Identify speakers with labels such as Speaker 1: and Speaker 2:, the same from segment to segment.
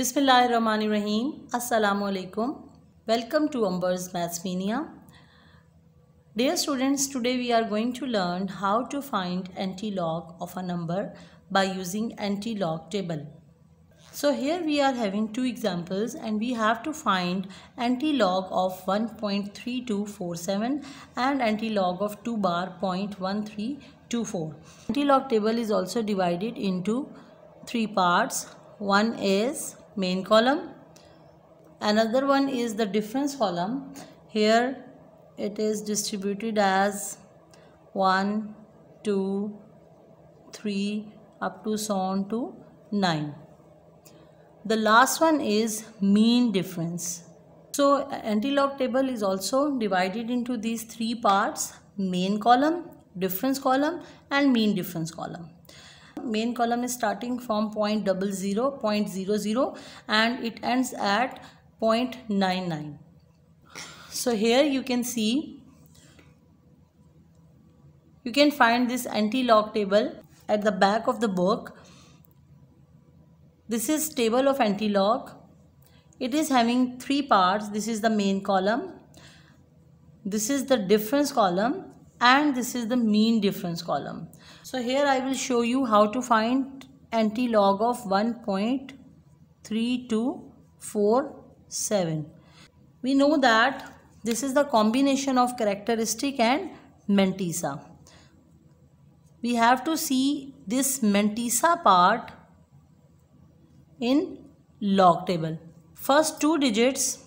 Speaker 1: Bismillahirrahmanirrahim. Assalamu alaikum. Welcome to Umber's Mathsmania. Dear students, today we are going to learn how to find antilog of a number by using antilog table. So here we are having two examples and we have to find antilog of 1.3247 and antilog of 2 bar 0.1324. Antilog table is also divided into three parts. One is main column another one is the difference column here it is distributed as 1 2 3 up to so on to 9 the last one is mean difference so anti-log table is also divided into these three parts main column difference column and mean difference column main column is starting from point double zero point zero zero 0.00 and it ends at 0.99 so here you can see you can find this anti-log table at the back of the book this is table of anti-log it is having three parts this is the main column this is the difference column and this is the mean difference column so here I will show you how to find anti-log of 1.3247. We know that this is the combination of characteristic and mantissa. We have to see this mantissa part in log table. First two digits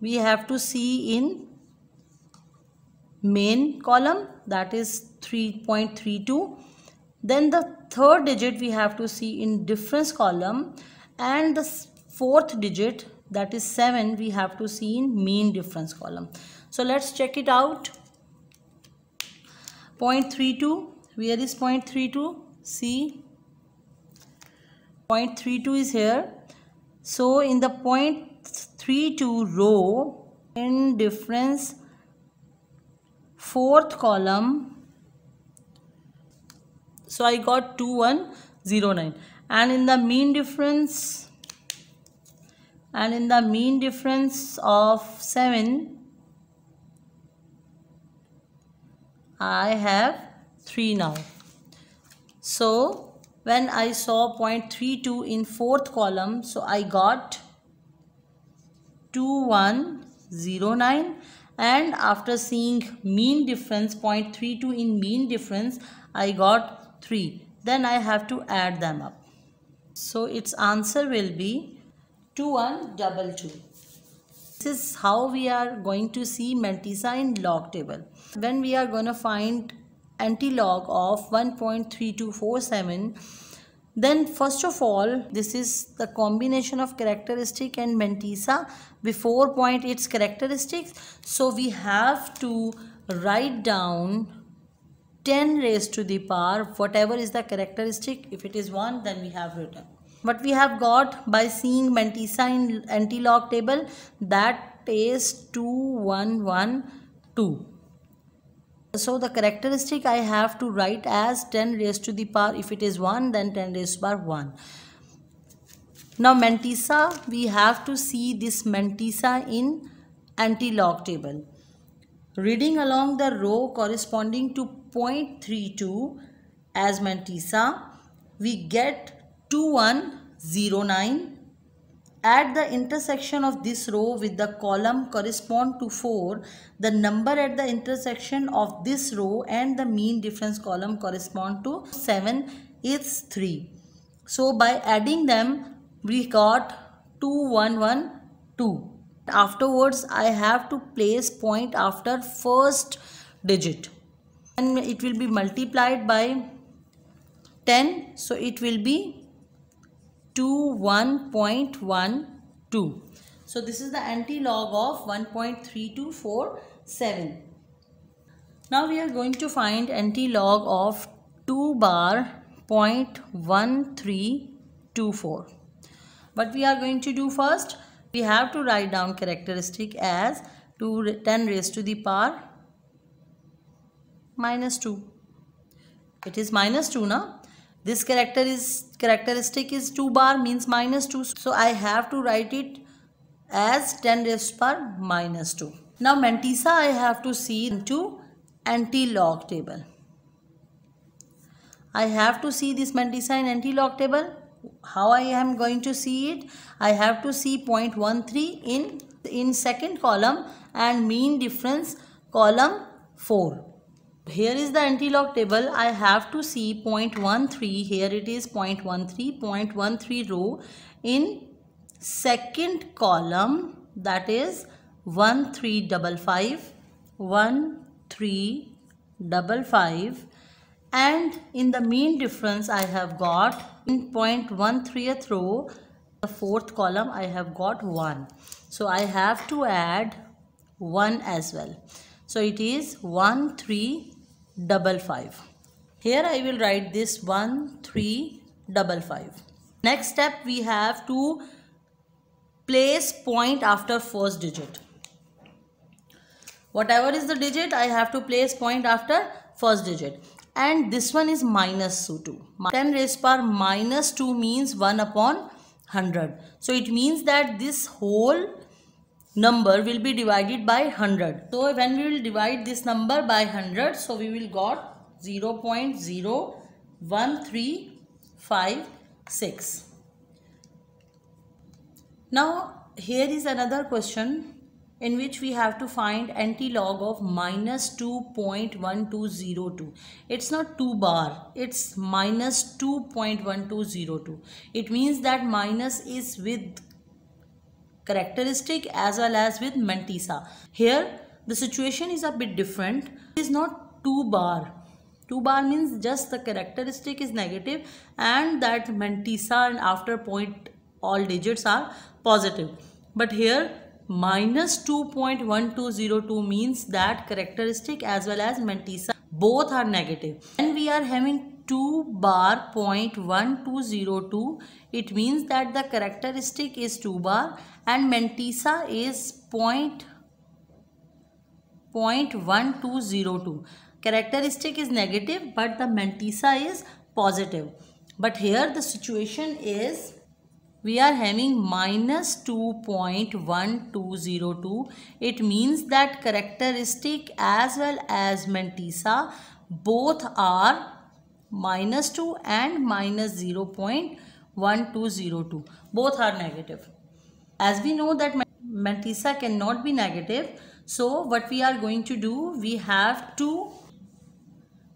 Speaker 1: we have to see in main column that is 3.32 then the third digit we have to see in difference column and the fourth digit that is 7 we have to see in mean difference column so let's check it out 0.32 where is 0.32 see 0.32 is here so in the 0.32 row in difference fourth column so I got 2109 and in the mean difference and in the mean difference of 7 I have 3 now so when I saw 0.32 in fourth column so I got 2109 and after seeing mean difference 0.32 in mean difference I got 3 then I have to add them up so its answer will be 2122 this is how we are going to see Meltisa in log table when we are going to find antilog of 1.3247 then first of all, this is the combination of characteristic and mantissa before point its characteristics. So we have to write down 10 raised to the power whatever is the characteristic if it is 1 then we have written what we have got by seeing mantissa in anti-log table that is 2112 so the characteristic I have to write as 10 raised to the power, if it is 1 then 10 raised to the power 1. Now mantissa, we have to see this mantissa in anti-log table. Reading along the row corresponding to 0.32 as mantissa, we get 2109 at the intersection of this row with the column correspond to 4, the number at the intersection of this row and the mean difference column correspond to 7 is 3. So by adding them, we got 2112. Afterwards, I have to place point after first digit and it will be multiplied by 10. So it will be to 1.12. So this is the antilog of 1.3247. Now we are going to find antilog of 2 bar 0.1324. What we are going to do first, we have to write down characteristic as 2 10 raised to the power minus 2. It is minus 2 now this character is characteristic is 2 bar means minus 2 so I have to write it as 10 raised power minus 2. Now mantissa I have to see into anti-log table. I have to see this mantissa in anti-log table. How I am going to see it? I have to see 0.13 in, in second column and mean difference column 4 here is the anti-log table I have to see 0.13 here it is 0.13 0.13 row in second column that is 1355 1355 and in the mean difference I have got in 0.13th row the fourth column I have got 1 so I have to add 1 as well so it is 1 3 double five. Here I will write this one three double five. Next step we have to place point after first digit. Whatever is the digit I have to place point after first digit and this one is minus 2. 10 raised power minus 2 means 1 upon 100. So it means that this whole number will be divided by 100 so when we will divide this number by 100 so we will got 0 0.01356 now here is another question in which we have to find anti-log of minus 2.1202. It's not 2 bar, it's minus 2.1202. It means that minus is with characteristic as well as with mantissa. Here the situation is a bit different. It is not 2 bar. 2 bar means just the characteristic is negative and that mantissa and after point all digits are positive. But here minus 2.1202 means that characteristic as well as mantissa both are negative and we are having 2 bar 0.1202 it means that the characteristic is 2 bar and mantissa is 0 0.1202 characteristic is negative but the mantissa is positive but here the situation is we are having minus 2.1202 it means that characteristic as well as mantissa both are minus 2 and minus 0 0.1202. Both are negative. As we know that mantissa cannot be negative. So what we are going to do, we have to,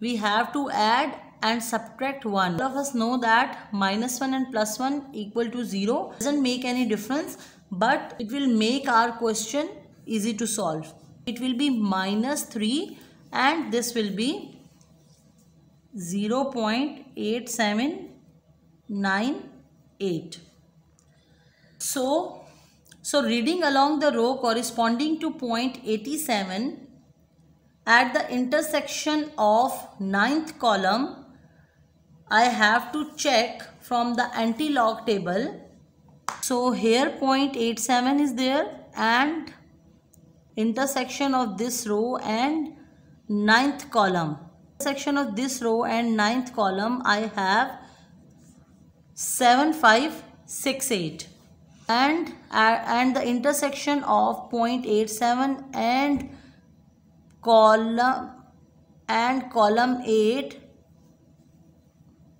Speaker 1: we have to add and subtract 1. All of us know that minus 1 and plus 1 equal to 0 doesn't make any difference but it will make our question easy to solve. It will be minus 3 and this will be 0.8798. So, so reading along the row corresponding to point 87 at the intersection of ninth column, I have to check from the anti-log table. So here point 0.87 is there and intersection of this row and ninth column section of this row and ninth column I have 7568 and uh, and the intersection of 0.87 and column and column 8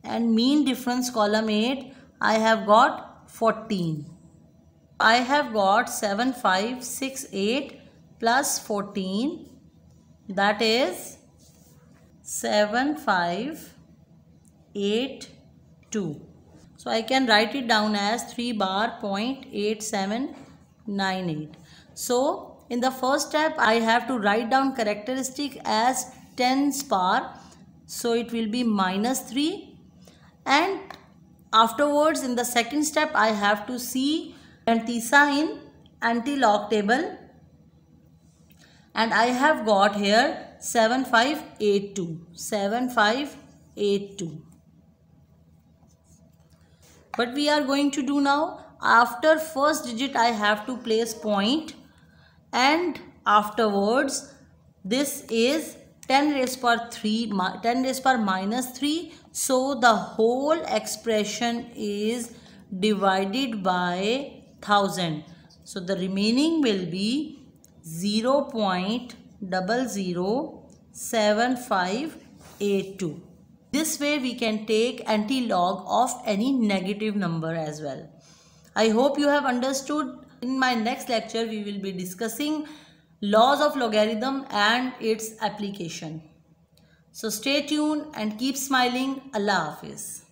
Speaker 1: and mean difference column 8 I have got 14 I have got 7568 plus 14 that is seven five eight two. So I can write it down as 3 bar 0.8798. So in the first step I have to write down characteristic as 10 bar. So it will be minus 3 and afterwards in the second step I have to see antisa in anti-log table and I have got here 7582 7582 but we are going to do now after first digit I have to place point and afterwards this is 10 raised power 3 10 raised power minus 3 so the whole expression is divided by 1000 so the remaining will be 0 point double zero seven five eight two. This way we can take anti-log of any negative number as well. I hope you have understood. In my next lecture we will be discussing laws of logarithm and its application. So stay tuned and keep smiling. Allah Hafiz.